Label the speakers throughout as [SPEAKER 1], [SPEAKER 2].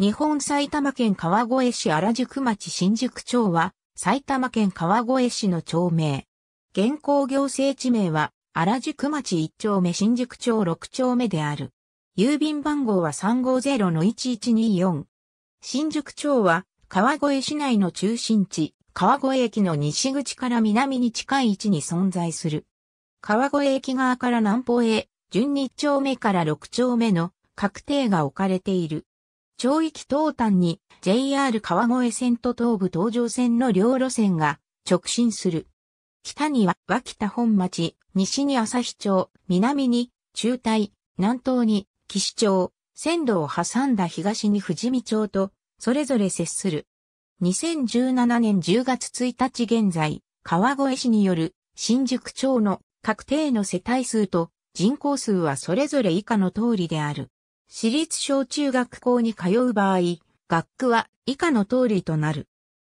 [SPEAKER 1] 日本埼玉県川越市荒宿町新宿町は、埼玉県川越市の町名。現行行政地名は、荒宿町1丁目新宿町6丁目である。郵便番号は350-1124。新宿町は、川越市内の中心地、川越駅の西口から南に近い位置に存在する。川越駅側から南方へ、順2丁目から6丁目の確定が置かれている。町域東端に JR 川越線と東武東上線の両路線が直進する。北には脇田本町、西に旭町、南に中台、南東に岸町、線路を挟んだ東に富士見町とそれぞれ接する。2017年10月1日現在、川越市による新宿町の確定の世帯数と人口数はそれぞれ以下の通りである。私立小中学校に通う場合、学区は以下の通りとなる。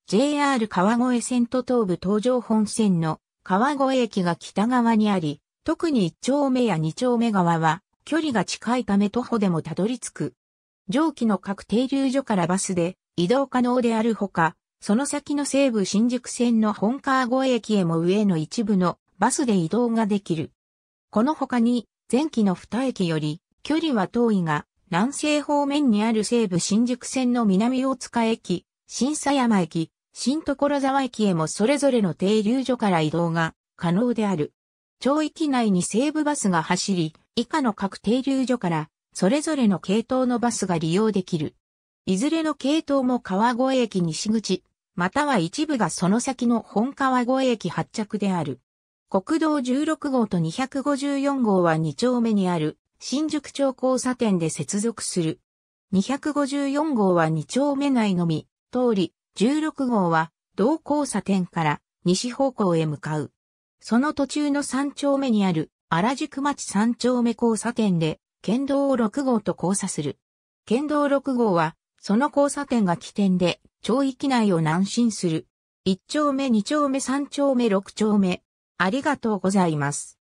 [SPEAKER 1] JR 川越線と東武東上本線の川越駅が北側にあり、特に1丁目や2丁目側は距離が近いため徒歩でもたどり着く。上記の各停留所からバスで移動可能であるほか、その先の西武新宿線の本川越駅へも上の一部のバスで移動ができる。この他に前期の2駅より距離は遠いが南西方面にある西武新宿線の南大塚駅、新佐山駅、新所沢駅へもそれぞれの停留所から移動が可能である。町域内に西武バスが走り、以下の各停留所からそれぞれの系統のバスが利用できる。いずれの系統も川越駅西口、または一部がその先の本川越駅発着である。国道16号と254号は2丁目にある新宿町交差点で接続する。254号は2丁目内のみ、通り、16号は同交差点から西方向へ向かう。その途中の3丁目にある原宿町3丁目交差点で県道6号と交差する。県道6号はその交差点が起点で町域内を南進する。1丁目2丁目3丁目6丁目。ありがとうございます。